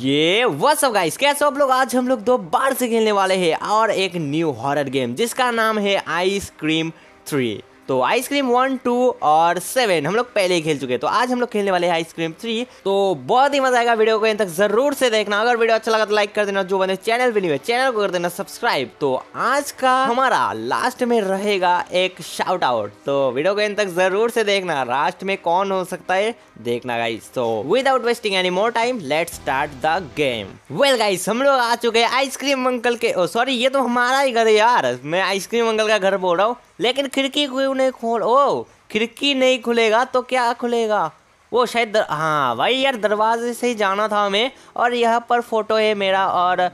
ये वह सब गाइस कैसे आप लोग आज हम लोग दो बार से खेलने वाले हैं और एक न्यू हॉरर गेम जिसका नाम है आइसक्रीम थ्री तो आइसक्रीम वन टू और सेवन हम लोग पहले ही खेल चुके हैं तो आज हम लोग खेलने वाले हैं आइसक्रीम थ्री तो बहुत ही मजा आएगा वीडियो को इन तक जरूर से देखना अगर वीडियो अच्छा लगा तो लाइक कर देना जो बने चैनल भी नहीं है चैनल को कर देना सब्सक्राइब तो आज का हमारा लास्ट में रहेगा एक शाउट आउट तो वीडियो को इन तक जरूर से देखना लास्ट में कौन हो सकता है देखना गाइस तो without wasting any more time let start the game well guys हम लोग आ चुके हैं आइसक्रीम अंकल के सॉरी ये तो हमारा ही घर है यार मैं आइसक्रीम अंकल का घर बोल रहा हूँ लेकिन खिड़की क्यों नहीं खोल ओ खिड़की नहीं खुलेगा तो क्या खुलेगा वो शायद दर... हाँ भाई यार दरवाजे से ही जाना था हमें और यहाँ पर फोटो है मेरा और आ,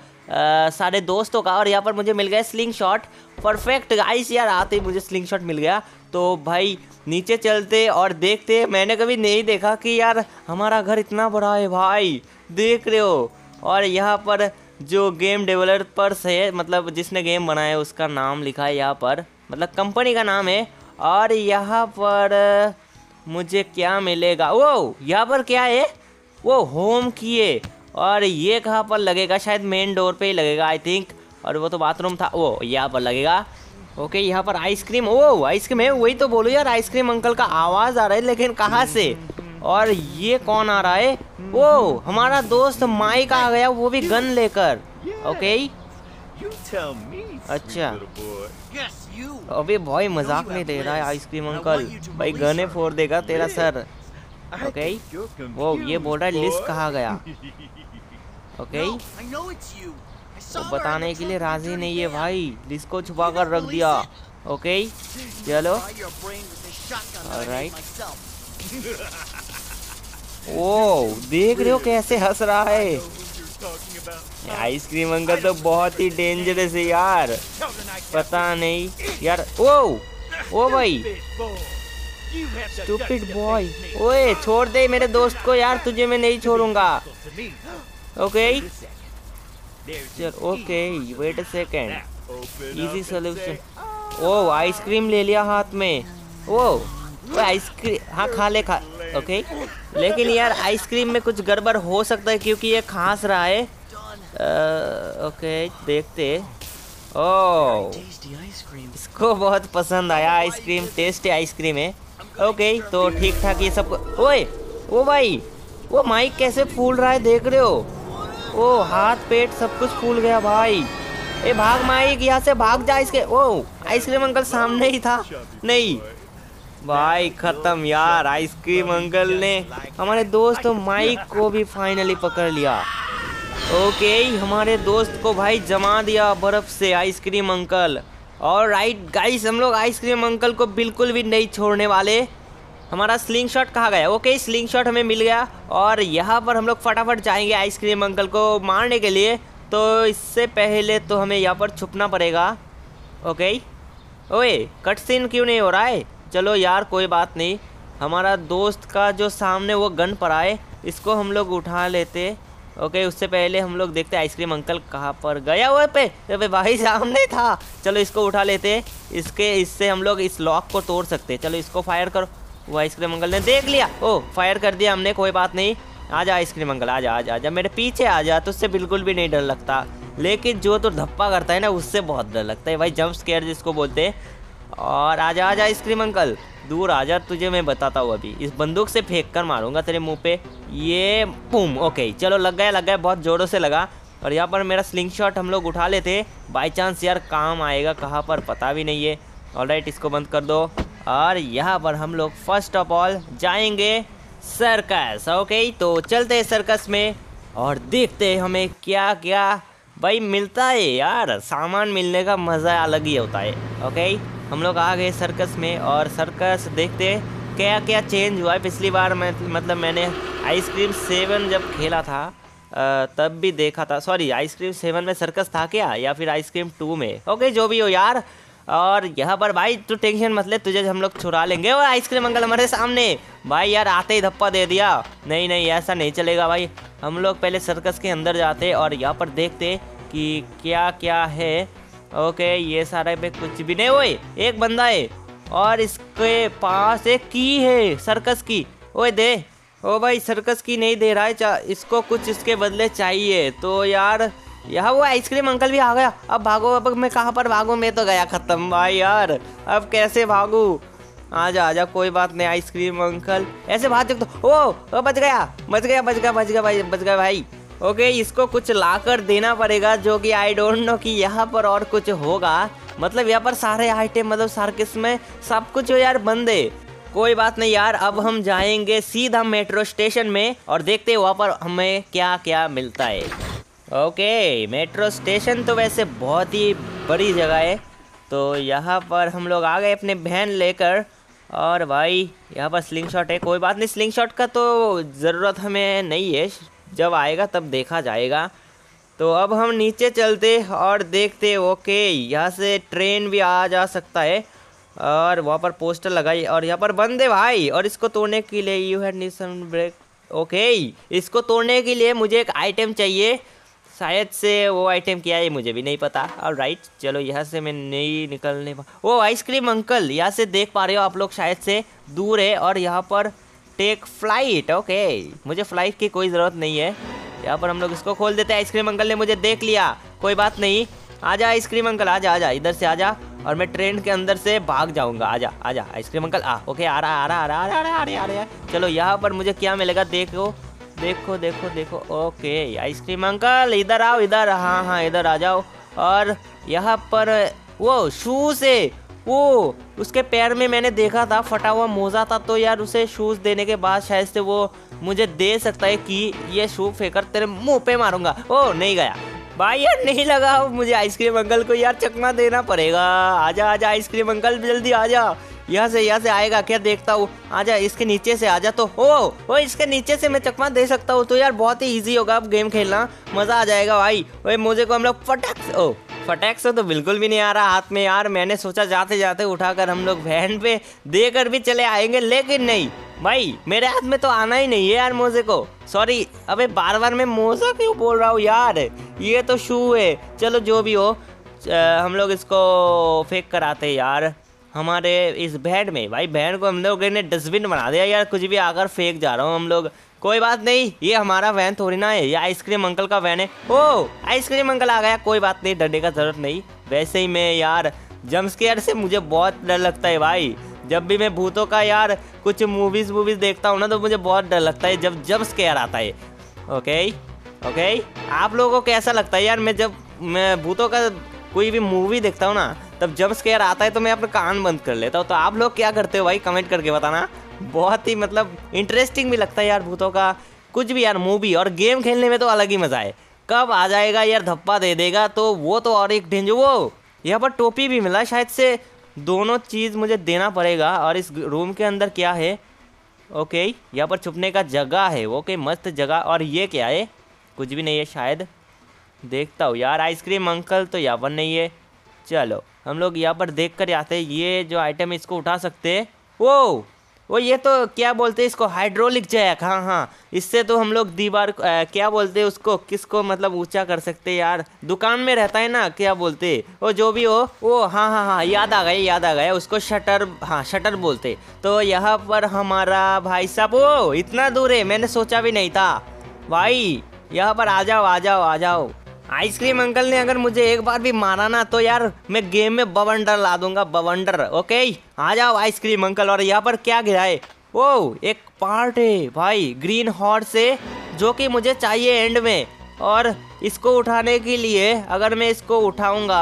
सारे दोस्तों का और यहाँ पर मुझे मिल गया स्लिंग शॉट परफेक्ट गाइस यार आते ही मुझे स्लिंग शॉट मिल गया तो भाई नीचे चलते और देखते मैंने कभी नहीं देखा कि यार हमारा घर इतना बड़ा है भाई देख रहे हो और यहाँ पर जो गेम डेवलपर्स है मतलब जिसने गेम बनाया उसका नाम लिखा है यहाँ पर मतलब कंपनी का नाम है और यहाँ पर मुझे क्या मिलेगा वो यहाँ पर क्या है वो होम की है और ये कहाँ पर लगेगा शायद मेन डोर पे ही लगेगा आई थिंक और वो तो बाथरूम था वो यहाँ पर लगेगा ओके यहाँ पर आइसक्रीम ओ आइसक्रीम है वही तो बोलो यार आइसक्रीम अंकल का आवाज़ आ रहा है लेकिन कहाँ से और ये कौन आ रहा है वो हमारा दोस्त माइक आ गया वो भी गन लेकर ओके अच्छा अबे भाई मजाक में दे रहा है आइसक्रीम अंकल भाई गने फोड़ देगा तेरा सर ओके वो ये बोल रहा है लिस्ट कहा गया ओके तो बताने के लिए राजी नहीं है भाई लिस्ट को छुपा कर रख दिया ओके चलो राइट ओ देख रहे हो कैसे हंस रहा है आइसक्रीम अंकल तो बहुत ही डेंजरस है यार पता नहीं यार ओ ओ oh भाई स्टूपिड बॉय ओए छोड़ दे मेरे दोस्त को यार तुझे मैं नहीं छोड़ूंगा ओके चल okay wait a second easy solution ओ आइसक्रीम ले लिया हाथ में ओ वो आइसक्रीम हाँ खा ले खा ओके लेकिन यार आइसक्रीम में कुछ गड़बड़ हो सकता है क्योंकि ये खांस रहा है ओके देखते ओ इसको बहुत पसंद आया आइसक्रीम टेस्टी आइसक्रीम है ओके तो ठीक ठाक ये सब ओए वो भाई वो माइक कैसे फूल रहा है देख रहे हो ओ हाथ पेट सब कुछ फूल गया भाई ए भाग माइक यहाँ से भाग जा इसके ओ आइसक्रीम अंकल सामने ही था नहीं भाई खत्म यार आइसक्रीम अंकल ने हमारे दोस्त माइक को भी फाइनली पकड़ लिया ओके हमारे दोस्त को भाई जमा दिया बर्फ से आइसक्रीम अंकल और राइट गाइस हम लोग आइसक्रीम अंकल को बिल्कुल भी नहीं छोड़ने वाले हमारा स्लिंग शॉट कहाँ गया ओके स्लिंग शॉट हमें मिल गया और यहाँ पर हम लोग फटाफट जाएंगे आइसक्रीम अंकल को मारने के लिए तो इससे पहले तो हमें यहाँ पर छुपना पड़ेगा ओके ओए कट सीन क्यों नहीं हो रहा है चलो यार कोई बात नहीं हमारा दोस्त का जो सामने वो गन पर आए इसको हम लोग उठा लेते ओके उससे पहले हम लोग देखते आइसक्रीम अंकल कहाँ पर गया वो पे अबे भाई सामने था चलो इसको उठा लेते इसके इससे हम लोग इस लॉक को तोड़ सकते चलो इसको फायर करो वो आइसक्रीम अंकल ने देख लिया ओ फायर कर दिया हमने कोई बात नहीं आ जा आइसक्रीम अंकल आ जा आ जा आ जा मेरे पीछे आ जा तो उससे बिल्कुल भी नहीं डर लगता लेकिन जो तो धप्पा करता है ना उससे बहुत डर लगता है भाई जंप स्केयर जिसको बोलते हैं और आजा आजा आइसक्रीम अंकल दूर आजा तुझे मैं बताता हूँ अभी इस बंदूक से फेंक कर मारूंगा तेरे मुंह पे ये पुम ओके चलो लग गया लग गया बहुत ज़ोरों से लगा और यहाँ पर मेरा स्लिंग शॉट हम लोग उठा लेते बाई चांस यार काम आएगा कहाँ पर पता भी नहीं है ऑल इसको बंद कर दो और यहाँ पर हम लोग फर्स्ट ऑफ ऑल जाएंगे सर्कस ओके तो चलते हैं सर्कस में और देखते हैं हमें क्या क्या भाई मिलता है यार सामान मिलने का मज़ा अलग ही होता है ओके हम लोग आ गए सर्कस में और सर्कस देखते क्या क्या चेंज हुआ है पिछली बार मैं मतलब मैंने आइसक्रीम सेवन जब खेला था तब भी देखा था सॉरी आइसक्रीम सेवन में सर्कस था क्या या फिर आइसक्रीम टू में ओके जो भी हो यार और यहाँ पर भाई तू टेंशन मत ले तुझे हम लोग छुड़ा लेंगे और आइसक्रीम अंकल हमारे सामने भाई यार आते ही धप्पा दे दिया नहीं नहीं ऐसा नहीं चलेगा भाई हम लोग पहले सर्कस के अंदर जाते और यहाँ पर देखते कि क्या क्या है ओके ये सारे पे कुछ भी नहीं ओए एक बंदा है और इसके पास एक की है सर्कस की ओए दे ओ भाई सर्कस की नहीं दे रहा है इसको कुछ इसके बदले चाहिए तो यार यहाँ वो आइसक्रीम अंकल भी आ गया अब भागो अब मैं कहाँ पर भागू मैं तो गया ख़त्म भाई यार अब कैसे भागू आ जा आ जा कोई बात नहीं आइसक्रीम अंकल ऐसे भाग तो, ओ, ओ बच गया बच गया बच गया बच गया भाई बच गया भाई ओके इसको कुछ लाकर देना पड़ेगा जो कि आई डोंट नो कि यहाँ पर और कुछ होगा मतलब यहाँ पर सारे आइटम मतलब सारे किस्में सब कुछ हो यार बंदे कोई बात नहीं यार अब हम जाएंगे सीधा मेट्रो स्टेशन में और देखते हैं वहाँ पर हमें क्या क्या मिलता है ओके मेट्रो स्टेशन तो वैसे बहुत ही बड़ी जगह है तो यहाँ पर हम लोग आ गए अपने बहन लेकर और भाई यहाँ पर स्लिंग शॉट है कोई बात नहीं स्लिंग शॉट का तो ज़रूरत हमें नहीं है जब आएगा तब देखा जाएगा तो अब हम नीचे चलते और देखते ओके यहाँ से ट्रेन भी आ जा सकता है और वहाँ पर पोस्टर लगाई और यहाँ पर बंद है भाई और इसको तोड़ने के लिए यू हैड निशन ब्रेक ओके इसको तोड़ने के लिए मुझे एक आइटम चाहिए शायद से वो आइटम क्या है मुझे भी नहीं पता और राइट चलो यहाँ से मैं नहीं निकलने वो आइसक्रीम अंकल यहाँ से देख पा रहे हो आप लोग शायद से दूर है और यहाँ पर टेक फ्लाइट ओके मुझे फ्लाइट की कोई ज़रूरत नहीं है यहाँ पर हम लोग इसको खोल देते हैं आइसक्रीम अंकल ने मुझे देख लिया कोई बात नहीं आजा आइसक्रीम अंकल आजा आजा इधर से आजा और मैं ट्रेन के अंदर से भाग जाऊंगा आजा आजा आइसक्रीम अंकल आ ओके आ रहा आ रहा आ रहा आ रहा आ रहा आ रहा आ रहा चलो यहाँ पर मुझे क्या मिलेगा देखो देखो देखो देखो ओके आइसक्रीम अंकल इधर आओ इधर हाँ हाँ इधर आ जाओ और यहाँ पर वो शू से वो उसके पैर में मैंने देखा था फटा हुआ मोज़ा था तो यार उसे शूज़ देने के बाद शायद से वो मुझे दे सकता है कि ये शू फेंकर तेरे मुंह पे मारूंगा ओ नहीं गया भाई यार नहीं लगा मुझे आइसक्रीम अंकल को यार चकमा देना पड़ेगा आजा आजा आइसक्रीम अंकल जल्दी आजा यहाँ से यहाँ से आएगा क्या देखता हूँ आजा इसके नीचे से आजा तो हो ओ इसके नीचे से मैं चकमा दे सकता हूँ तो यार बहुत ही ईजी होगा अब गेम खेलना मज़ा आ जाएगा भाई वही मोजे को हम लोग फटक ओ फटैक से तो बिल्कुल भी नहीं आ रहा हाथ में यार मैंने सोचा जाते जाते उठाकर हम लोग वैन पे देकर भी चले आएंगे लेकिन नहीं भाई मेरे हाथ में तो आना ही नहीं है यार मोजे को सॉरी अबे बार बार मैं मोजा क्यों बोल रहा हूँ यार ये तो शू है चलो जो भी हो हम लोग इसको फेंक कर आते यार हमारे इस भैंड में भाई भैंड को हम लोग ने डस्टबिन बना दिया यार कुछ भी आकर फेंक जा रहा हूँ हम लोग कोई बात नहीं ये हमारा वैन थोड़ी ना है ये आइसक्रीम अंकल का वैन है ओ आइसक्रीम अंकल आ गया कोई बात नहीं डरने का जरूरत नहीं वैसे ही मैं यार जम्पस्केयर से मुझे बहुत डर लगता है भाई जब भी मैं भूतों का यार कुछ मूवीज़ वूवीज़ देखता हूँ ना तो मुझे बहुत डर लगता है जब जब स्केयर आता है ओके ओके आप लोगों को कैसा लगता है यार मैं जब मैं भूतों का कोई भी मूवी देखता हूँ ना तब जब स्केयर आता है तो मैं अपना कान बंद कर लेता हूँ तो आप लोग क्या करते हो भाई कमेंट करके बताना बहुत ही मतलब इंटरेस्टिंग भी लगता है यार भूतों का कुछ भी यार मूवी और गेम खेलने में तो अलग ही मज़ा है कब आ जाएगा यार धप्पा दे देगा तो वो तो और एक डेंजर वो यहाँ पर टोपी भी मिला शायद से दोनों चीज़ मुझे देना पड़ेगा और इस रूम के अंदर क्या है ओके यहाँ पर छुपने का जगह है ओके मस्त जगह और ये क्या है कुछ भी नहीं है शायद देखता हूँ यार आइसक्रीम अंकल तो यहाँ पर नहीं है चलो हम लोग यहाँ पर देख कर आते हैं ये जो आइटम इसको उठा सकते हैं वो वो ये तो क्या बोलते हैं इसको हाइड्रोलिक जैक हाँ हाँ इससे तो हम लोग दीवार आ, क्या बोलते हैं उसको किसको मतलब ऊंचा कर सकते यार दुकान में रहता है ना क्या बोलते वो जो भी हो वो हाँ हाँ हाँ याद आ गया याद आ गया उसको शटर हाँ शटर बोलते तो यहाँ पर हमारा भाई साहब ओ इतना दूर है मैंने सोचा भी नहीं था भाई यहाँ पर आ जाओ आ जाओ आ जाओ आइसक्रीम अंकल ने अगर मुझे एक बार भी मारा ना तो यार मैं गेम में बवंडर ला दूंगा बवंडर ओके आ जाओ आइसक्रीम अंकल और यहाँ पर क्या गिरा है ओ एक पार्ट है भाई ग्रीन हॉर्स है जो कि मुझे चाहिए एंड में और इसको उठाने के लिए अगर मैं इसको उठाऊंगा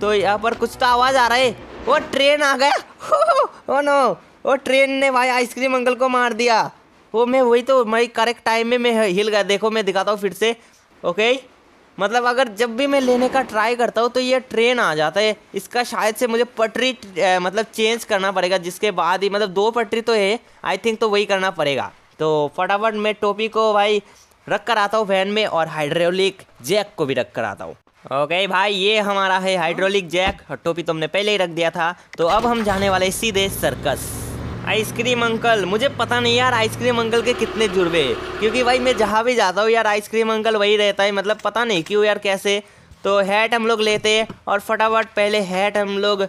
तो यहाँ पर कुछ तो आवाज़ आ रहा है वो ट्रेन आ गया ओ नो वो ट्रेन ने भाई आइसक्रीम अंकल को मार दिया वो मैं वही तो मैं करेक्ट टाइम में मैं हिल गया देखो मैं दिखाता हूँ फिर से ओके मतलब अगर जब भी मैं लेने का ट्राई करता हूँ तो ये ट्रेन आ जाता है इसका शायद से मुझे पटरी मतलब चेंज करना पड़ेगा जिसके बाद ही मतलब दो पटरी तो है आई थिंक तो वही करना पड़ेगा तो फटाफट मैं टोपी को भाई रख कर आता हूँ वैन में और हाइड्रोलिक जैक को भी रख कर आता हूँ ओके okay, भाई ये हमारा है हाइड्रोलिक जैक टोपी तुमने तो पहले ही रख दिया था तो अब हम जाने वाले सीधे सर्कस आइसक्रीम अंकल मुझे पता नहीं यार आइसक्रीम अंकल के कितने जुड़वे क्योंकि भाई मैं जहाँ भी जाता हूँ यार आइसक्रीम अंकल वही रहता है मतलब पता नहीं क्यों यार कैसे तो हैट हम लोग लेते हैं और फटाफट पहले हैट हम लोग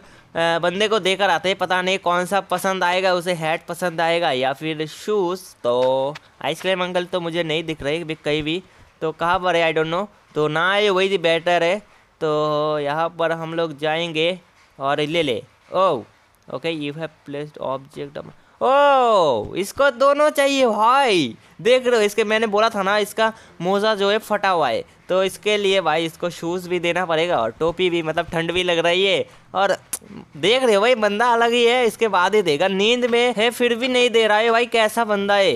बंदे को देकर आते हैं पता नहीं कौन सा पसंद आएगा उसे हैट पसंद आएगा या फिर शूज़ तो आइसक्रीम अंकल तो मुझे नहीं दिख रहे भी कहीं भी तो कहाँ पर है आई डोंट नो तो ना आए वही बेटर है तो यहाँ पर हम लोग जाएंगे और ले ले ओ oh। Okay you have placed object ओ इसको दोनों चाहिए भाई देख रहे हो इसके मैंने बोला था ना इसका मोज़ा जो है फटा हुआ है तो इसके लिए भाई इसको शूज़ भी देना पड़ेगा और टोपी भी मतलब ठंड भी लग रही है और देख रहे हो भाई बंदा अलग ही है इसके बाद ही देगा नींद में है फिर भी नहीं दे रहा है भाई कैसा बंदा है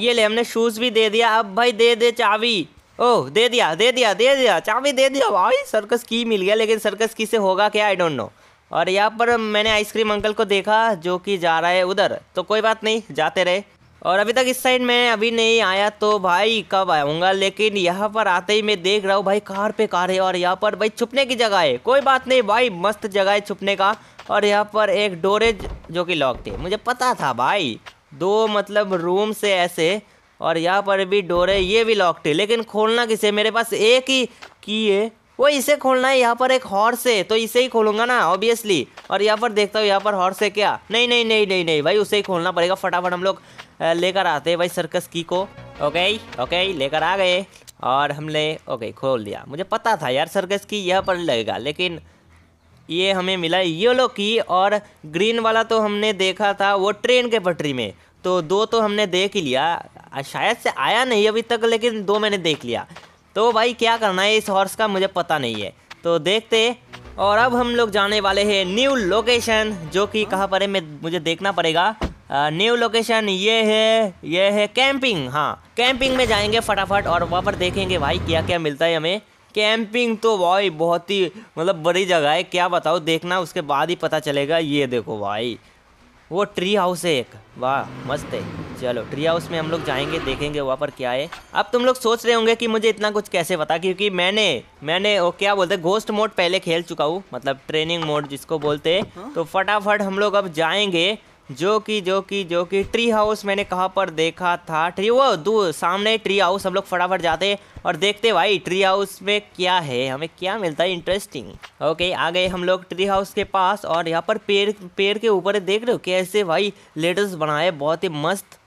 ये ले हमने शूज़ भी दे दिया अब भाई दे दे चाबी ओह दे दिया दे दिया दे दिया चाबी दे दिया भाई सर्कस की मिल गया लेकिन सर्कस की से होगा क्या आई डोंट नो और यहाँ पर मैंने आइसक्रीम अंकल को देखा जो कि जा रहा है उधर तो कोई बात नहीं जाते रहे और अभी तक इस साइड मैं अभी नहीं आया तो भाई कब आऊँगा लेकिन यहाँ पर आते ही मैं देख रहा हूँ भाई कार पे कार है और यहाँ पर भाई छुपने की जगह है कोई बात नहीं भाई मस्त जगह है छुपने का और यहाँ पर एक डोरेज जो कि लॉक थी मुझे पता था भाई दो मतलब रूम से ऐसे और यहाँ पर भी डोरे ये भी लॉक थे लेकिन खोलना किसे मेरे पास एक ही की है वो इसे खोलना है यहाँ पर एक हॉर्स है तो इसे ही खोलूंगा ना ऑब्वियसली और यहाँ पर देखता हूँ यहाँ पर हॉर्स है क्या नहीं नहीं नहीं नहीं नहीं भाई उसे ही खोलना पड़ेगा फटाफट हम लोग लेकर आते हैं भाई सर्कस की को ओके ओके लेकर आ गए और हमने ओके खोल दिया मुझे पता था यार सर्कस की यहाँ पर लगेगा लेकिन ये हमें मिला येलो की और ग्रीन वाला तो हमने देखा था वो ट्रेन के पटरी में तो दो तो हमने देख ही लिया शायद से आया नहीं अभी तक लेकिन दो मैंने देख लिया तो भाई क्या करना है इस हॉर्स का मुझे पता नहीं है तो देखते और अब हम लोग जाने वाले हैं न्यू लोकेशन जो कि कहाँ पर है मैं मुझे देखना पड़ेगा न्यू लोकेशन ये है ये है कैंपिंग हाँ कैंपिंग में जाएंगे फटाफट और वहाँ पर देखेंगे भाई क्या क्या मिलता है हमें कैंपिंग तो भाई बहुत ही मतलब बड़ी जगह है क्या बताओ देखना उसके बाद ही पता चलेगा ये देखो भाई वो ट्री हाउस है एक वाह मस्त है चलो ट्री हाउस में हम लोग जाएंगे देखेंगे वहाँ पर क्या है अब तुम लोग सोच रहे होंगे कि मुझे इतना कुछ कैसे पता क्योंकि मैंने मैंने वो क्या बोलते हैं घोस्ट मोड पहले खेल चुका हूँ मतलब ट्रेनिंग मोड जिसको बोलते हैं हाँ। तो फटाफट हम लोग अब जाएंगे जो कि जो कि जो कि ट्री हाउस मैंने कहाँ पर देखा था ट्री वो दू सामने ट्री हाउस हम लोग फटाफट जाते और देखते भाई ट्री हाउस में क्या है हमें क्या मिलता है इंटरेस्टिंग ओके आ गए हम लोग ट्री हाउस के पास और यहाँ पर पेड़ पेड़ के ऊपर देख रहे हो कैसे भाई लेटस बनाए बहुत ही मस्त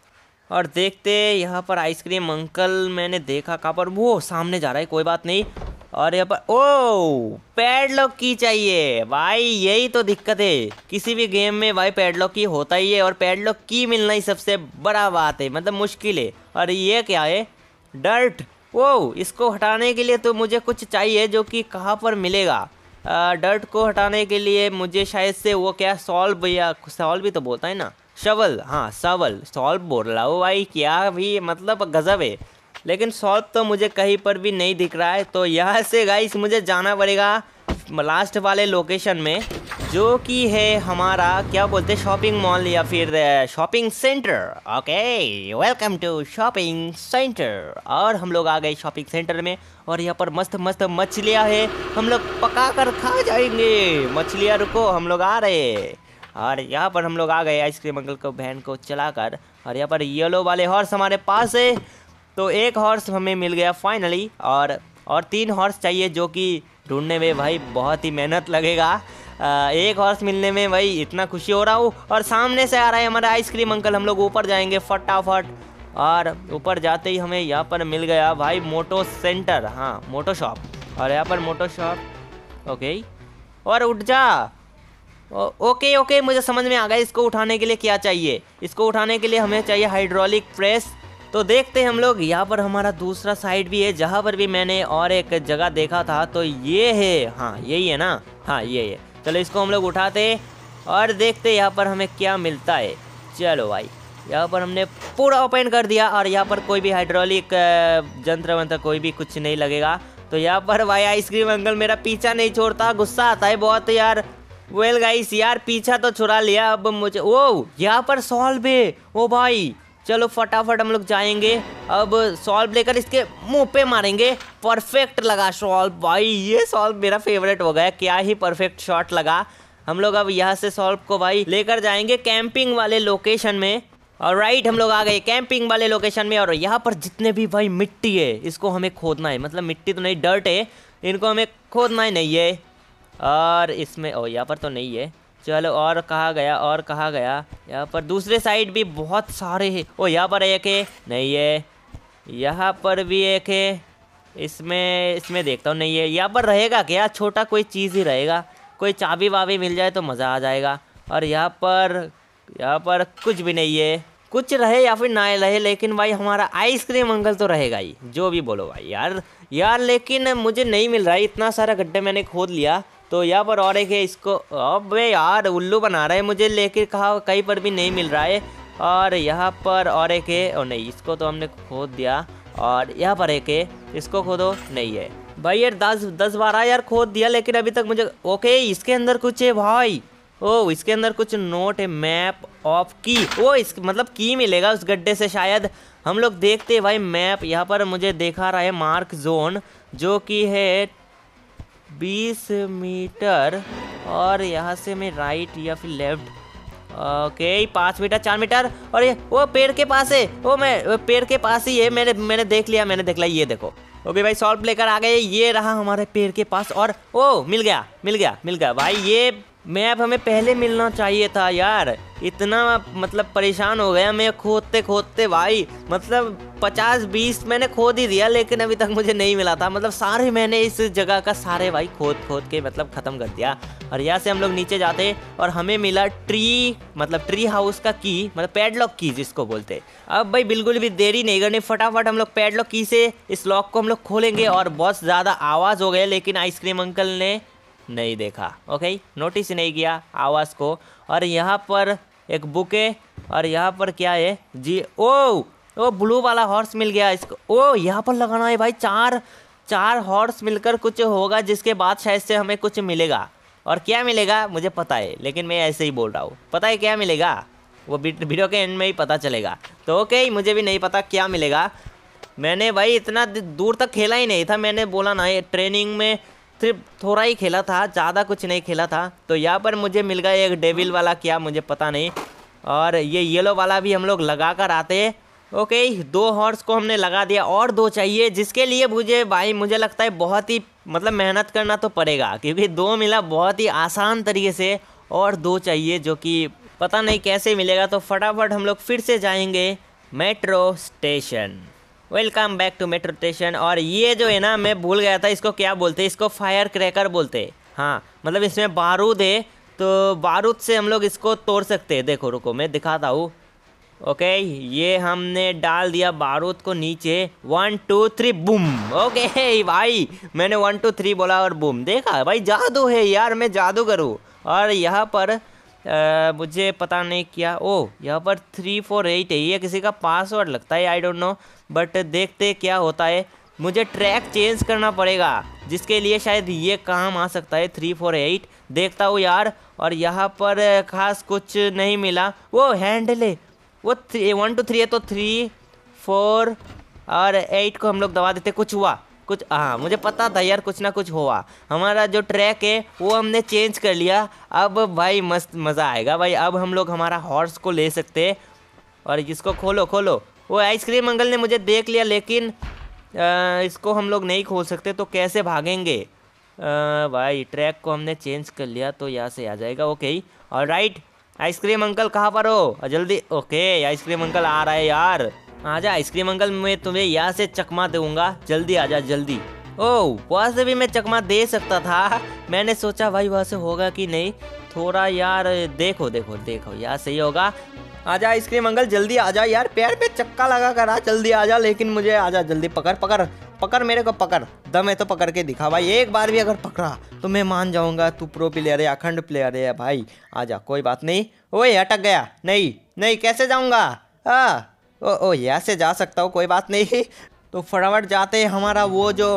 और देखते यहाँ पर आइसक्रीम अंकल मैंने देखा कहाँ पर वो सामने जा रहा है कोई बात नहीं और यहाँ पर ओ पैडलॉक की चाहिए भाई यही तो दिक्कत है किसी भी गेम में भाई पैडलॉक की होता ही है और पैडलॉक की मिलना ही सबसे बड़ा बात है मतलब मुश्किल है और ये क्या है डर्ट ओ इसको हटाने के लिए तो मुझे कुछ चाहिए जो कि कहाँ पर मिलेगा आ, डर्ट को हटाने के लिए मुझे शायद से वो क्या सॉल्व या सॉल्व भी तो बोलता है ना शवल हाँ सवल सॉल्व बोल रहा हूँ भाई क्या भी मतलब गजब है लेकिन सॉल्व तो मुझे कहीं पर भी नहीं दिख रहा है तो यहाँ से गाइस मुझे जाना पड़ेगा लास्ट वाले लोकेशन में जो कि है हमारा क्या बोलते हैं शॉपिंग मॉल या फिर shopping centre okay welcome to shopping centre और हम लोग आ गए शॉपिंग सेंटर में और यहाँ पर मस्त मस्त मछलियाँ है हम लोग पका कर खा जाएंगे मछलियाँ रुको हम लोग आ रहे और यहाँ पर हम लोग आ गए आइसक्रीम अंकल को बहन को चलाकर और यहाँ पर येलो वाले हॉर्स हमारे पास है तो एक हॉर्स हमें मिल गया फाइनली और और तीन हॉर्स चाहिए जो कि ढूंढने में भाई बहुत ही मेहनत लगेगा आ, एक हॉर्स मिलने में भाई इतना खुशी हो रहा हूँ और सामने से आ रहा है हमारा आइसक्रीम अंकल हम लोग ऊपर जाएंगे फटाफट और ऊपर जाते ही हमें यहाँ पर मिल गया भाई मोटो सेंटर हाँ मोटो शॉप और यहाँ पर मोटो शॉप ओके और उठ जा ओ, ओके ओके मुझे समझ में आ गया इसको उठाने के लिए क्या चाहिए इसको उठाने के लिए हमें चाहिए हाइड्रोलिक प्रेस तो देखते हैं हम लोग यहाँ पर हमारा दूसरा साइड भी है जहाँ पर भी मैंने और एक जगह देखा था तो ये है हाँ यही है ना हाँ ये है चलो इसको हम लोग उठाते और देखते यहाँ पर हमें क्या मिलता है चलो भाई यहाँ पर हमने पूरा ओपन कर दिया और यहाँ पर कोई भी हाइड्रोलिक जंत्र वंत्र कोई भी कुछ नहीं लगेगा तो यहाँ पर भाई आइसक्रीम अंकल मेरा पीछा नहीं छोड़ता गुस्सा आता है बहुत यार वेल गाइस यार पीछा तो छुड़ा लिया अब मुझे ओ यहाँ पर सॉल्व है ओ भाई चलो फटाफट हम लोग जाएंगे अब सॉल्व लेकर इसके मुंह पे मारेंगे परफेक्ट लगा सॉल्व भाई ये सॉल्व मेरा फेवरेट हो गया क्या ही परफेक्ट शॉट लगा हम लोग अब यहाँ से सॉल्व को भाई लेकर जाएंगे कैंपिंग वाले लोकेशन में और राइट हम लोग आ गए कैंपिंग वाले लोकेशन में और यहाँ पर जितने भी भाई मिट्टी है इसको हमें खोदना है मतलब मिट्टी तो नहीं डर्ट है इनको हमें खोदना ही नहीं है और इसमें ओ यहाँ पर तो नहीं है चलो और कहा गया और कहा गया यहाँ पर दूसरे साइड भी बहुत सारे हैं ओ यहाँ पर एक है नहीं है यहाँ पर भी एक है इसमें इसमें देखता हूँ नहीं है यहाँ पर रहेगा क्या छोटा कोई चीज़ ही रहेगा कोई चाबी वाबी मिल जाए तो मज़ा आ जाएगा और यहाँ पर यहाँ पर कुछ भी नहीं है कुछ रहे या फिर ना रहे लेकिन भाई हमारा आइसक्रीम अंकल तो रहेगा ही जो भी बोलो भाई यार यार लेकिन मुझे नहीं मिल रहा है इतना सारा गड्ढे मैंने खोद लिया तो यहाँ पर और एक है इसको अब यार उल्लू बना रहा है मुझे लेकिन कहा कहीं पर भी नहीं मिल रहा है और यहाँ पर और एक है और नहीं इसको तो हमने खोद दिया और यहाँ पर एक है इसको खोदो नहीं है भाई यार दस दस बारह यार खोद दिया लेकिन अभी तक मुझे ओके इसके अंदर कुछ है भाई ओ इसके अंदर कुछ नोट है मैप ऑफ की ओ इस मतलब की मिलेगा उस गड्ढे से शायद हम लोग देखते भाई मैप यहाँ पर मुझे देखा रहा है मार्क जोन जो कि है बीस मीटर और यहाँ से मैं राइट या फिर लेफ्ट ओके पाँच मीटर चार मीटर और ये वो पेड़ के पास है वो मैं वो पेड़ के पास ही है मैंने मैंने देख लिया मैंने देख लिया ये देखो ओके भाई सॉल्व लेकर आ गए ये रहा हमारे पेड़ के पास और ओ मिल गया मिल गया मिल गया भाई ये मैप हमें पहले मिलना चाहिए था यार इतना मतलब परेशान हो गया मैं खोदते खोदते भाई मतलब पचास बीस मैंने खोद ही दिया लेकिन अभी तक मुझे नहीं मिला था मतलब सारे मैंने इस जगह का सारे भाई खोद खोद के मतलब ख़त्म कर दिया और यहाँ से हम लोग नीचे जाते और हमें मिला ट्री मतलब ट्री हाउस का की मतलब पैडलॉक की जिसको बोलते अब भाई बिल्कुल भी देरी नहीं करनी फटाफट हम लोग पैडलॉक की से इस लॉक को हम लोग खोलेंगे और बहुत ज़्यादा आवाज़ हो गया लेकिन आइसक्रीम अंकल ने नहीं देखा ओके नोटिस नहीं किया आवाज़ को और यहाँ पर एक बुक है और यहाँ पर क्या है जी ओ ओ ब्लू वाला हॉर्स मिल गया इसको ओ यहाँ पर लगाना है भाई चार चार हॉर्स मिलकर कुछ होगा जिसके बाद शायद से हमें कुछ मिलेगा और क्या मिलेगा मुझे पता है लेकिन मैं ऐसे ही बोल रहा हूँ पता है क्या मिलेगा वो वीडियो के एंड में ही पता चलेगा तो ओके मुझे भी नहीं पता क्या मिलेगा मैंने भाई इतना दूर तक खेला ही नहीं था मैंने बोला ना ये ट्रेनिंग में सिर्फ थोड़ा ही खेला था ज़्यादा कुछ नहीं खेला था तो यहाँ पर मुझे मिल गया एक डेविल वाला क्या मुझे पता नहीं और ये येलो वाला भी हम लोग लगा कर आते ओके दो हॉर्स को हमने लगा दिया और दो चाहिए जिसके लिए मुझे भाई मुझे लगता है बहुत ही मतलब मेहनत करना तो पड़ेगा क्योंकि दो मिला बहुत ही आसान तरीके से और दो चाहिए जो कि पता नहीं कैसे मिलेगा तो फटाफट हम लोग फिर से जाएंगे metro station welcome back to metro station और ये जो है ना मैं भूल गया था इसको क्या बोलते हैं इसको फायर क्रैकर बोलते हैं हाँ मतलब इसमें बारूद है तो बारूद से हम लोग इसको तोड़ सकते हैं देखो रुको मैं दिखाता हूँ ओके ये हमने डाल दिया बारूद को नीचे one two three boom okay भाई मैंने वन टू थ्री बोला और बूम देखा भाई जादू है यार मैं जादू करूँ और यहाँ पर आ, मुझे पता नहीं किया ओ यहाँ पर थ्री फोर एट है ये किसी का पासवर्ड लगता है आई डोंट नो बट देखते क्या होता है मुझे ट्रैक चेंज करना पड़ेगा जिसके लिए शायद ये काम आ सकता है थ्री फोर एट देखता हूँ यार और यहाँ पर खास कुछ नहीं मिला वो हैंडले वो थ्री वन टू थ्री है तो थ्री फोर और एट को हम लोग दबा देते कुछ हुआ कुछ हाँ मुझे पता था यार कुछ ना कुछ हुआ हमारा जो ट्रैक है वो हमने चेंज कर लिया अब भाई मस्त मज़ा आएगा भाई अब हम लोग हमारा हॉर्स को ले सकते और इसको खोलो खोलो वो आइसक्रीम अंकल ने मुझे देख लिया लेकिन आ, इसको हम लोग नहीं खोल सकते तो कैसे भागेंगे आ, भाई ट्रैक को हमने चेंज कर लिया तो यहाँ से आ जाएगा ओके और राइट आइसक्रीम अंकल कहाँ पर हो जल्दी ओके आइसक्रीम अंकल आ रहा है यार आजा आइसक्रीम अंकल मैं तुम्हें यहाँ से चकमा दूंगा जल्दी आजा जल्दी ओ वहाँ से भी मैं चकमा दे सकता था मैंने सोचा भाई वहाँ से होगा कि नहीं थोड़ा यार देखो देखो देखो यार सही होगा आजा आइसक्रीम अंकल जल्दी आजा यार पैर पे चक्का लगा कर आ जल्दी आजा लेकिन मुझे आजा जल्दी पकड़ पकड़ पकड़ मेरे को पकड़ दम है तो पकड़ के दिखा भाई एक बार भी अगर पकड़ा तो मैं मान जाऊंगा तू प्रो प्लेयर है अखंड प्लेयर है भाई आजा कोई बात नहीं ओए अटक गया नहीं नहीं कैसे जाऊंगा हाँ ओ ओ यहाँ से जा सकता हूँ कोई बात नहीं तो फटाफट जाते हैं हमारा वो जो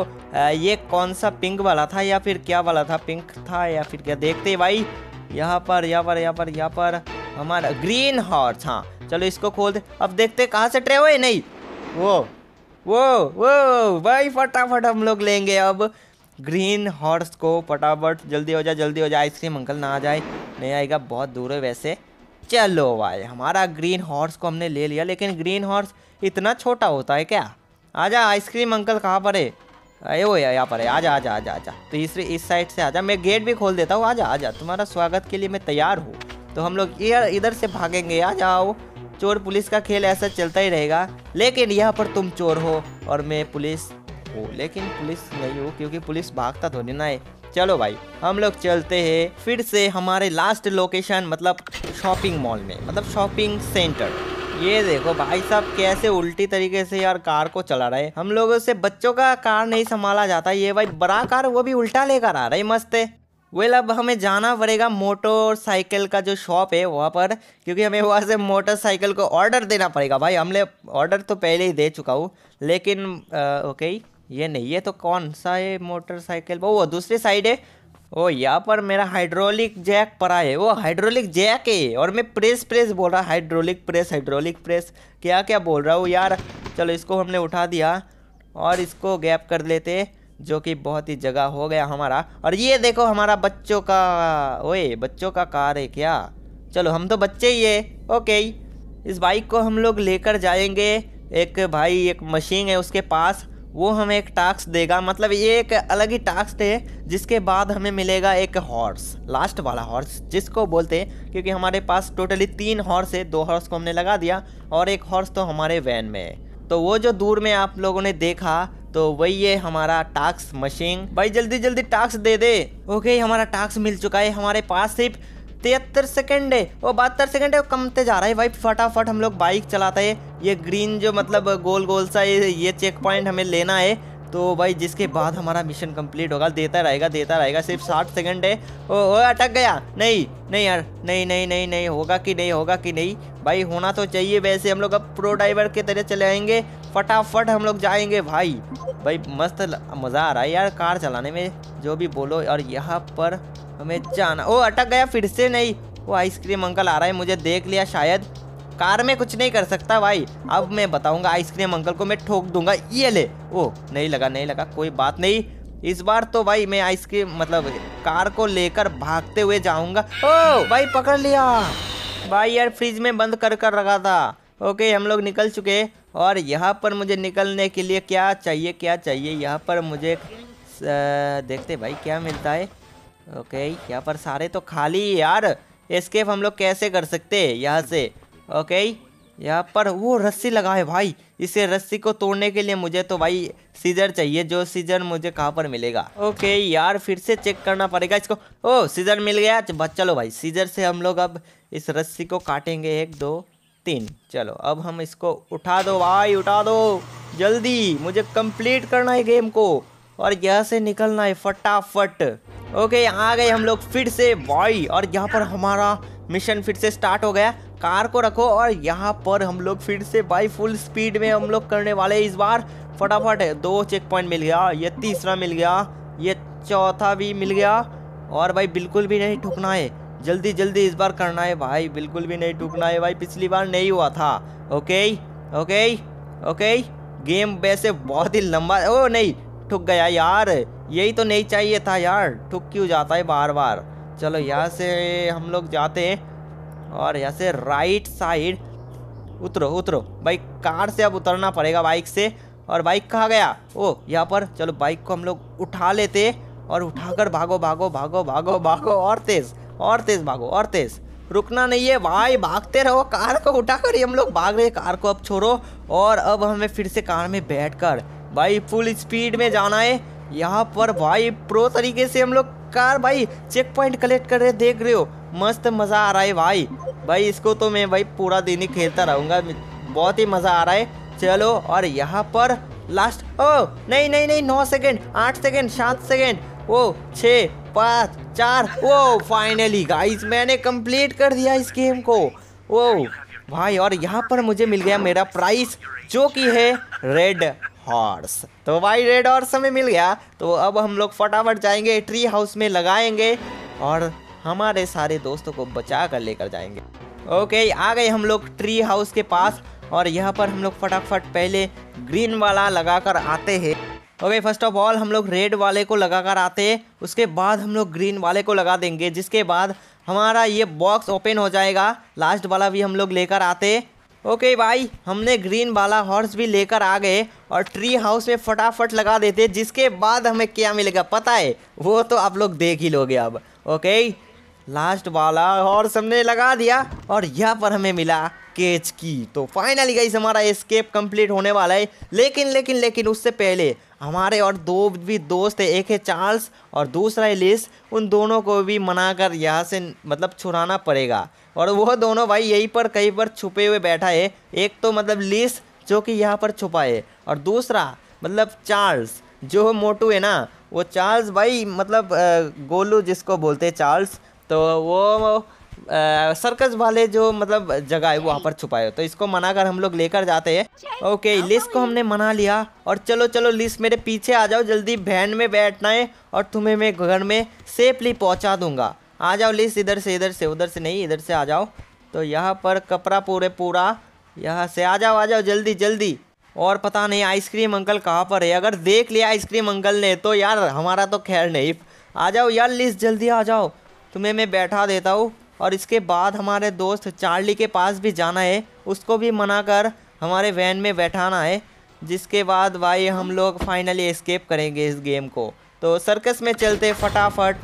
ये कौन सा पिंक वाला था या फिर क्या वाला था पिंक था या फिर क्या देखते भाई यहाँ पर यहाँ पर यहाँ पर यहाँ पर हमारा ग्रीन हॉर्स हाँ चलो इसको खोल दे अब देखते कहाँ से ट्रे हुए नहीं वो वो वो भाई फटाफट हम लोग लेंगे अब ग्रीन हॉर्स को फटाफट जल्दी हो जाए जल्दी हो जाए आइसक्रीम अंकल ना आ जाए नहीं आएगा बहुत दूर है वैसे चलो भाई हमारा ग्रीन हॉर्स को हमने ले लिया लेकिन ग्रीन हॉर्स इतना छोटा होता है क्या आजा आइसक्रीम अंकल कहाँ पर है अरे वो यहाँ पर है आजा आजा आजा आजा तो इस इस साइड से आजा मैं गेट भी खोल देता हूँ आजा आजा तुम्हारा स्वागत के लिए मैं तैयार हूँ तो हम लोग इधर इधर से भागेंगे आ जाओ चोर पुलिस का खेल ऐसा चलता ही रहेगा लेकिन यहाँ पर तुम चोर हो और मैं पुलिस हूँ लेकिन पुलिस नहीं हूँ क्योंकि पुलिस भागता थोड़ी ना है चलो भाई हम लोग चलते हैं फिर से हमारे लास्ट लोकेशन मतलब शॉपिंग मॉल में मतलब शॉपिंग सेंटर ये देखो भाई साहब कैसे उल्टी तरीके से यार कार को चला रहा है हम लोगों से बच्चों का कार नहीं संभाला जाता ये भाई बड़ा कार वो भी उल्टा लेकर आ रहा है मस्त है वेल अब हमें जाना पड़ेगा मोटरसाइकिल का जो शॉप है वहाँ पर क्योंकि हमें वहाँ से मोटरसाइकिल को ऑर्डर देना पड़ेगा भाई हमने ऑर्डर तो पहले ही दे चुका हूँ लेकिन आ, ओके ये नहीं है तो कौन सा है मोटरसाइकिल वो दूसरी साइड है ओ यहाँ पर मेरा हाइड्रोलिक जैक पड़ा है वो हाइड्रोलिक जैक है और मैं प्रेस प्रेस बोल रहा हाइड्रोलिक प्रेस हाइड्रोलिक प्रेस क्या क्या बोल रहा हूँ यार चलो इसको हमने उठा दिया और इसको गैप कर लेते जो कि बहुत ही जगह हो गया हमारा और ये देखो हमारा बच्चों का ओए बच्चों का कार है क्या चलो हम तो बच्चे ही है ओके इस बाइक को हम लोग लेकर जाएंगे एक भाई एक मशीन है उसके पास वो हमें एक टास्क देगा मतलब ये एक अलग ही टास्क है जिसके बाद हमें मिलेगा एक हॉर्स लास्ट वाला हॉर्स जिसको बोलते हैं क्योंकि हमारे पास टोटली तीन हॉर्स है दो हॉर्स को हमने लगा दिया और एक हॉर्स तो हमारे वैन में है तो वो जो दूर में आप लोगों ने देखा तो वही है हमारा टास्क मशीन भाई जल्दी जल्दी टास्क दे दे ओके हमारा टास्क मिल चुका है हमारे पास सिर्फ तिहत्तर सेकेंड है वो बहत्तर सेकेंड है वो कमते जा रहा है भाई फटाफट हम लोग बाइक चलाते हैं ये ग्रीन जो मतलब गोल गोल सा ये ये चेक पॉइंट हमें लेना है तो भाई जिसके बाद हमारा मिशन कंप्लीट होगा देता रहेगा देता रहेगा सिर्फ साठ सेकंड है ओ, ओ अटक गया नहीं नहीं यार नहीं नहीं नहीं नहीं होगा कि नहीं होगा कि नहीं भाई होना तो चाहिए वैसे हम लोग अब प्रो ड्राइवर के तरह चले आएंगे फटाफट हम लोग जाएंगे भाई भाई मस्त मज़ा आ रहा है यार कार चलाने में जो भी बोलो और यहाँ पर हमें जाना ओ अटक गया फिर से नहीं वो आइसक्रीम अंकल आ रहा है मुझे देख लिया शायद कार में कुछ नहीं कर सकता भाई अब मैं बताऊंगा आइसक्रीम अंकल को मैं ठोक दूंगा ये ले ओ नहीं लगा नहीं लगा कोई बात नहीं इस बार तो भाई मैं आइसक्रीम मतलब कार को लेकर भागते हुए जाऊंगा ओ भाई पकड़ लिया भाई यार फ्रिज में बंद कर कर रखा था ओके हम लोग निकल चुके और यहाँ पर मुझे निकलने के लिए क्या चाहिए क्या चाहिए यहाँ पर मुझे देखते भाई क्या मिलता है ओके यहाँ पर सारे तो खाली यार एस्केप हम लोग कैसे कर सकते हैं यहाँ से ओके यहाँ पर वो रस्सी लगा है भाई इसे रस्सी को तोड़ने के लिए मुझे तो भाई सीजर चाहिए जो सीजर मुझे कहाँ पर मिलेगा ओके यार फिर से चेक करना पड़ेगा इसको ओ सीजर मिल गया बस चलो भाई सीजर से हम लोग अब इस रस्सी को काटेंगे एक दो तीन चलो अब हम इसको उठा दो भाई उठा दो जल्दी मुझे कंप्लीट करना है गेम को और यहाँ से निकलना है फटाफट ओके यहाँ आ गए हम लोग फिर से वाई और यहाँ पर हमारा मिशन फिर से स्टार्ट हो गया कार को रखो और यहाँ पर हम लोग फिर से बाई फुल स्पीड में हम लोग करने वाले इस बार फटाफट दो चेक पॉइंट मिल गया ये तीसरा मिल गया ये चौथा भी मिल गया और भाई बिल्कुल भी नहीं ठुकना है जल्दी जल्दी इस बार करना है भाई बिल्कुल भी नहीं ठुकना है भाई पिछली बार नहीं हुआ था ओके ओके ओके गेम वैसे बहुत ही लंबा ओ नहीं ठुक गया यार यही तो नहीं चाहिए था यार ठुक क्यों जाता है बार बार चलो यहाँ से हम लोग जाते हैं और यहाँ से राइट साइड उतरो उतरो भाई कार से अब उतरना पड़ेगा बाइक से और बाइक कहाँ गया ओ यहाँ पर चलो बाइक को हम लोग उठा लेते और उठाकर भागो भागो भागो भागो भागो और तेज़ और तेज़ भागो और तेज़ रुकना नहीं है भाई भागते रहो कार को उठा कर हम लोग भाग रहे कार को अब छोड़ो और अब हमें फिर से कार में बैठ कर भाई फुल स्पीड में जाना है यहाँ पर भाई प्रो तरीके से हम लोग कार भाई चेक पॉइंट कलेक्ट कर रहे देख रहे हो मस्त मज़ा आ रहा है भाई भाई इसको तो मैं भाई पूरा दिन ही खेलता रहूँगा बहुत ही मज़ा आ रहा है चलो और यहाँ पर लास्ट ओ नहीं नहीं नहीं नौ सेकेंड आठ सेकेंड सात सेकेंड ओ छः पाँच चार ओ फाइनली गाइस मैंने कंप्लीट कर दिया इस गेम को ओ भाई और यहाँ पर मुझे मिल गया मेरा प्राइस जो कि है रेड हॉर्स तो भाई रेड हॉर्स हमें मिल गया तो अब हम लोग फटाफट जाएंगे ट्री हाउस में लगाएंगे और हमारे सारे दोस्तों को बचा कर लेकर जाएंगे ओके आ गए हम लोग ट्री हाउस के पास और यहाँ पर हम लोग फटाफट पहले ग्रीन वाला लगा कर आते हैं ओके फर्स्ट ऑफ ऑल हम लोग रेड वाले को लगा कर आते हैं उसके बाद हम लोग ग्रीन वाले को लगा देंगे जिसके बाद हमारा ये बॉक्स ओपन हो जाएगा लास्ट वाला भी हम लोग लेकर आते ओके okay भाई हमने ग्रीन वाला हॉर्स भी लेकर आ गए और ट्री हाउस में फटाफट लगा देते जिसके बाद हमें क्या मिलेगा पता है वो तो आप लोग देख ही लोगे अब ओके लास्ट वाला हॉर्स हमने लगा दिया और यहाँ पर हमें मिला केच की तो फाइनली गाइस हमारा एस्केप कंप्लीट होने वाला है लेकिन लेकिन लेकिन उससे पहले हमारे और दो भी दोस्त है एक है चार्ल्स और दूसरा है लिस उन दोनों को भी मना कर यहाँ से मतलब छुड़ाना पड़ेगा और वो दोनों भाई यहीं पर कहीं पर छुपे हुए बैठा है एक तो मतलब लिस जो कि यहाँ पर छुपा है और दूसरा मतलब चार्ल्स जो मोटू है ना वो चार्ल्स भाई मतलब गोलू जिसको बोलते हैं चार्ल्स तो वो सर्कस वाले जो मतलब जगह है वहाँ पर छुपाए हो तो इसको मना कर हम लोग लेकर जाते हैं ओके लिस्ट को हमने मना लिया और चलो चलो लिस्ट मेरे पीछे आ जाओ जल्दी वैन में बैठना है और तुम्हें मैं घर में सेफली पहुँचा दूँगा आ जाओ लिस्ट इधर से इधर से उधर से नहीं इधर से आ जाओ तो यहाँ पर कपड़ा पूरे पूरा यहाँ से आ जाओ आ जाओ जल्दी जल्दी और पता नहीं आइसक्रीम अंकल कहाँ पर है अगर देख लिया आइसक्रीम अंकल ने तो यार हमारा तो खैर नहीं आ जाओ यार लिस्ट जल्दी आ जाओ तुम्हें मैं बैठा देता हूँ और इसके बाद हमारे दोस्त चार्ली के पास भी जाना है उसको भी मना कर हमारे वैन में बैठाना है जिसके बाद भाई हम लोग फाइनली एस्केप करेंगे इस गेम को तो सर्कस में चलते फटाफट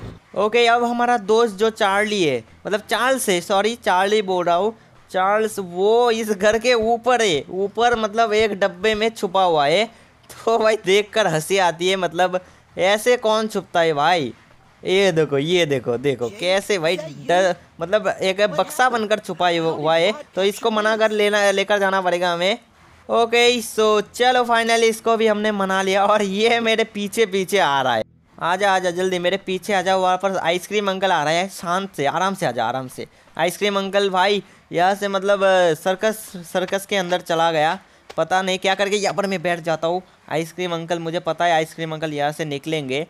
ओके अब हमारा दोस्त जो चार्ली है मतलब चार्ल्स है सॉरी चार्ली बोल रहा हूँ चार्ल्स वो इस घर के ऊपर है ऊपर मतलब एक डब्बे में छुपा हुआ है तो भाई देखकर हंसी आती है मतलब ऐसे कौन छुपता है भाई ये देखो ये देखो देखो कैसे भाई डर मतलब एक बक्सा बनकर छुपा हुआ है तो इसको मना कर लेना लेकर जाना पड़ेगा हमें ओके सो चलो फाइनली इसको भी हमने मना लिया और ये मेरे पीछे पीछे आ रहा है आजा आजा जल्दी मेरे पीछे आ जाओ वहाँ पर आइसक्रीम अंकल आ रहा है शांत से आराम से आजा आराम से आइसक्रीम अंकल भाई यहाँ से मतलब सर्कस सर्कस के अंदर चला गया पता नहीं क्या करके यहाँ पर मैं बैठ जाता हूँ आइसक्रीम अंकल मुझे पता है आइसक्रीम अंकल यहाँ से निकलेंगे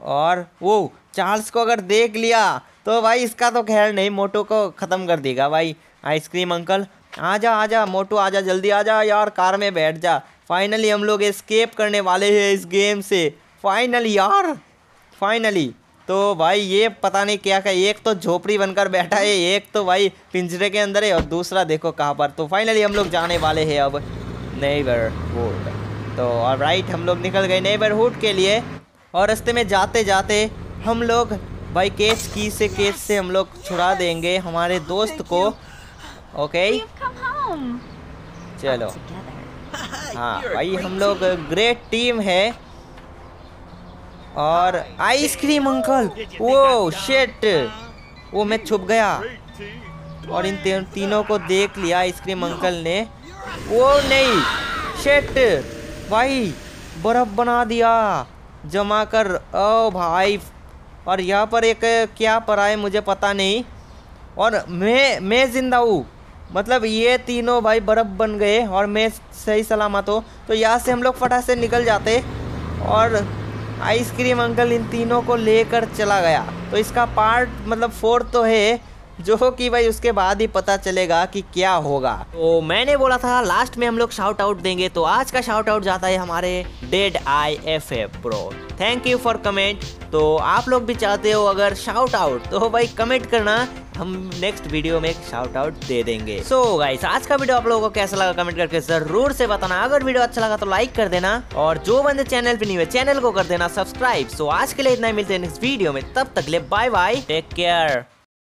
और वो चार्ल्स को अगर देख लिया तो भाई इसका तो खैर नहीं मोटो को ख़त्म कर देगा भाई आइसक्रीम अंकल आ जा आ जा मोटो आ जा जल्दी आ जा यार कार में बैठ जा फाइनली हम लोग एस्केप करने वाले हैं इस गेम से फाइनली यार फाइनली तो भाई ये पता नहीं क्या क्या एक तो झोपड़ी बनकर बैठा है एक तो भाई पिंजरे के अंदर है और दूसरा देखो कहाँ पर तो फाइनली हम लोग जाने वाले हैं अब नेबरहुड तो और राइट हम लोग निकल गए नेबरहुड के लिए और रास्ते में जाते जाते हम लोग भाई केस की से केस से हम लोग छुड़ा देंगे हमारे दोस्त को ओके चलो हाँ भाई हम लोग ग्रेट टीम है और आइसक्रीम अंकल वो शेट वो मैं छुप गया और इन तीनों को देख लिया आइसक्रीम अंकल ने वो नहीं शेट भाई बर्फ बना दिया जमा कर ओ भाई और यहाँ पर एक क्या पड़ा है मुझे पता नहीं और मैं मैं ज़िंदा हूँ मतलब ये तीनों भाई बर्फ़ बन गए और मैं सही सलामत हो तो यहाँ से हम लोग फटा से निकल जाते और आइसक्रीम अंकल इन तीनों को लेकर चला गया तो इसका पार्ट मतलब फोर्थ तो है जो कि भाई उसके बाद ही पता चलेगा कि क्या होगा तो मैंने बोला था लास्ट में हम लोग शाउट आउट देंगे तो आज का शाउट आउट जाता है हमारे dead I F A pro thank you for comment तो आप लोग भी चाहते हो अगर शाउट आउट तो भाई कमेंट करना हम नेक्स्ट वीडियो में एक शाउट आउट दे देंगे सो so गाइस आज का वीडियो आप लोगों को कैसा लगा कमेंट करके जरूर से बताना अगर वीडियो अच्छा लगा तो लाइक कर देना और जो बंदे चैनल पे नहीं हुए चैनल को कर देना सब्सक्राइब सो so, आज के लिए इतना ही मिलते हैं नेक्स्ट वीडियो में तब तक ले बाय बाय टेक केयर